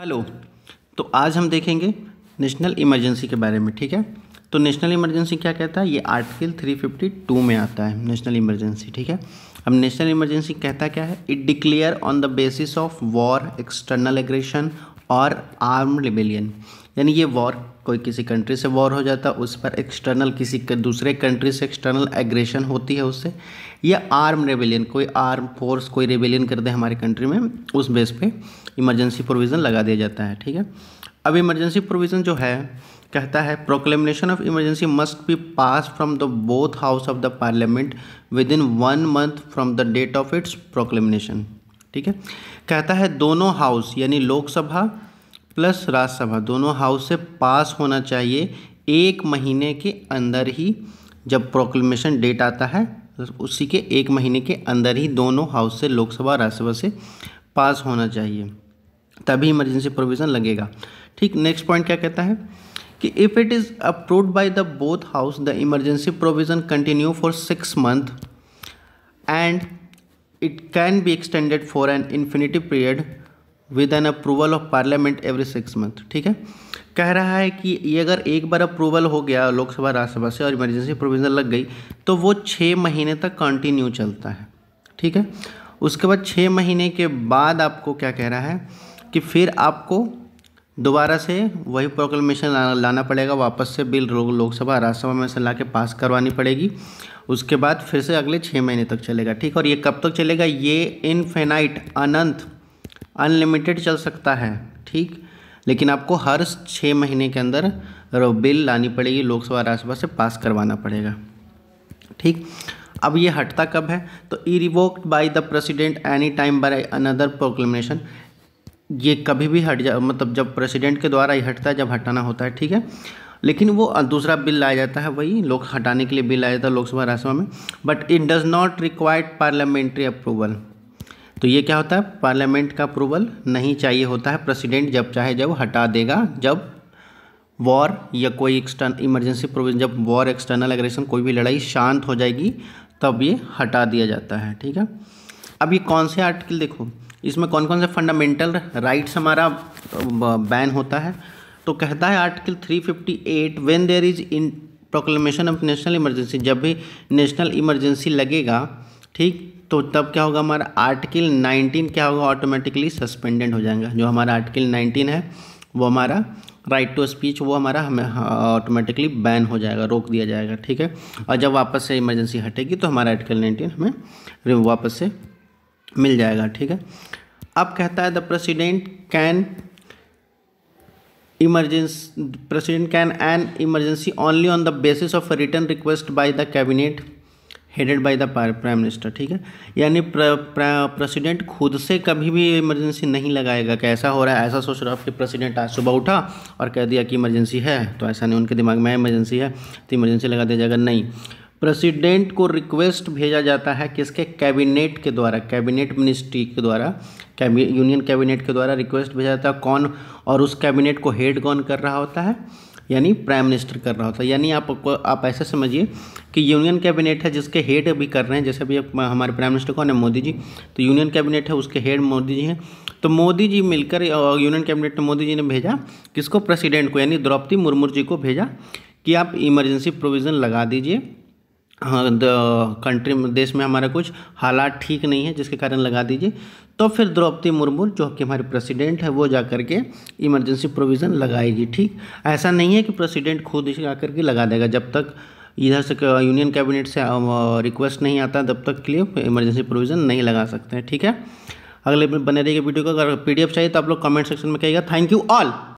hello तो आज हम देखेंगे नेशनल इमरजेंसी के बारे में ठीक है तो नेशनल इमरजेंसी क्या कहता है ये आर्टिकल 352 में आता है नेशनल इमरजेंसी ठीक है अब नेशनल इमरजेंसी कहता क्या है it declare on the basis of war external aggression और आर्म रिबेलियन यानी ये वॉर कोई किसी कंट्री से वॉर हो जाता है उस पर एक्सटर्नल किसी के दूसरे कंट्री से एक्सटर्नल एग्रेशन होती है उससे या आर्म रेबेलियन कोई आर्म फोर्स कोई रेबेलियन कर दे हमारे कंट्री में उस बेस पे इमरजेंसी प्रोविज़न लगा दिया जाता है ठीक है अब इमरजेंसी प्रोविज़न जो है कहता है proclamation of emergency must be pass from the both house of the parliament within one month from the date of its proclamation ठीक है कहता है दोनों हाउस यानी लोकसभा प्लस राज्यसभा दोनों हाउस से पास होना चाहिए एक महीने के अंदर ही जब प्रोक्लेमेशन डेट आता है उसी के एक महीने के अंदर ही दोनों हाउस से लोकसभा राज्यसभा से पास होना चाहिए तभी इमरजेंसी प्रोविज़न लगेगा ठीक नेक्स्ट पॉइंट क्या कहता है कि if it is approved by the both house the emergency provision continue for six month and it can be extended for an infinity period with an approval of parliament every six month ठीक है कह रहा है कि ये अगर एक बार approval हो गया लोकसभा राज्यसभा से और इमरजेंसी प्रोविजन लग गई तो वो छः महीने तक कंटिन्यू चलता है ठीक है उसके बाद छः महीने के बाद आपको क्या कह रहा है कि फिर आपको दोबारा से वही प्रोक्लेमेशन लाना, पड़ेगा वापस से बिल लोकसभा राज्यसभा में से ला के पास करवानी पड़ेगी उसके बाद फिर से अगले छः महीने तक चलेगा ठीक और ये कब तक चलेगा ये इनफेनाइट अनंत अनलिमिटेड चल सकता है ठीक लेकिन आपको हर छः महीने के अंदर बिल लानी पड़ेगी लोकसभा राज्यसभा से पास करवाना पड़ेगा ठीक अब ये हटता कब है तो ई revoked by the president any time by another proclamation ये कभी भी हट जा मतलब जब प्रेसिडेंट के द्वारा ही हटता है जब हटाना होता है ठीक है लेकिन वो दूसरा बिल लाया जाता है वही लोग हटाने के लिए बिल लाया जाता है लोकसभा राज्यसभा में but it does not required parliamentary approval तो ये क्या होता है पार्लियामेंट का अप्रूवल नहीं चाहिए होता है प्रेसिडेंट जब चाहे जब हटा देगा जब वॉर या कोई एक्सटर्न इमरजेंसी प्रोविजन जब वॉर एक्सटर्नल एग्रेशन कोई भी लड़ाई शांत हो जाएगी तब ये हटा दिया जाता है ठीक है अब ये कौन से आर्टिकल देखो इसमें कौन कौन से फंडामेंटल राइट्स हमारा बैन होता है तो कहता है article 358 when there is in proclamation of national emergency जब भी नेशनल इमरजेंसी लगेगा ठीक तो तब क्या होगा हमारा आर्टिकल 19 क्या होगा ऑटोमेटिकली सस्पेंडेड हो जाएगा जो हमारा आर्टिकल 19 है वो हमारा राइट टू स्पीच वो हमारा हमें ऑटोमेटिकली हाँ, बैन हो जाएगा रोक दिया जाएगा ठीक है और जब वापस से इमरजेंसी हटेगी तो हमारा आर्टिकल नाइनटीन हमें वापस से मिल जाएगा ठीक है अब कहता है the president can emergency president can an emergency only on the basis of written request by the cabinet headed by the prime minister ठीक है यानी प्रेसिडेंट खुद से कभी भी इमरजेंसी नहीं लगाएगा कि ऐसा हो रहा है ऐसा सोच रहा है कि प्रेसिडेंट आज सुबह उठा और कह दिया कि इमरजेंसी है तो ऐसा नहीं उनके दिमाग में इमरजेंसी है तो इमरजेंसी लगा दिया जाएगा नहीं प्रेसिडेंट को रिक्वेस्ट भेजा जाता है किसके कैबिनेट के द्वारा कैबिनेट मिनिस्ट्री के द्वारा यूनियन कैबिनेट के द्वारा रिक्वेस्ट भेजा जाता है कौन और उस कैबिनेट को हेड कौन कर रहा होता है यानी प्राइम मिनिस्टर कर रहा होता है यानी आप आप ऐसा समझिए कि यूनियन कैबिनेट है जिसके हेड अभी कर रहे हैं जैसे अभी हमारे प्राइम मिनिस्टर कौन है मोदी जी तो यूनियन कैबिनेट है उसके हेड मोदी जी हैं तो मोदी जी मिलकर यूनियन कैबिनेट में मोदी जी ने भेजा किसको प्रेसिडेंट को यानी द्रौपदी मुर्मू जी को भेजा कि आप इमरजेंसी प्रोविज़न लगा दीजिए कंट्री हाँ, देश में हमारा कुछ हालात ठीक नहीं है जिसके कारण लगा दीजिए तो फिर द्रौपदी मुर्मू जो कि हमारे प्रेसिडेंट है वो जा कर के इमरजेंसी प्रोविज़न लगाएगी ठीक ऐसा नहीं है कि प्रेसिडेंट खुद जा कर के लगा देगा जब तक इधर से यूनियन कैबिनेट से रिक्वेस्ट नहीं आता तब तक के लिए इमरजेंसी प्रोविज़न नहीं लगा सकते हैं ठीक है अगले बने रहिए वीडियो को अगर पीडीएफ चाहिए तो आप लोग कमेंट सेक्शन में कहेगा थैंक यू ऑल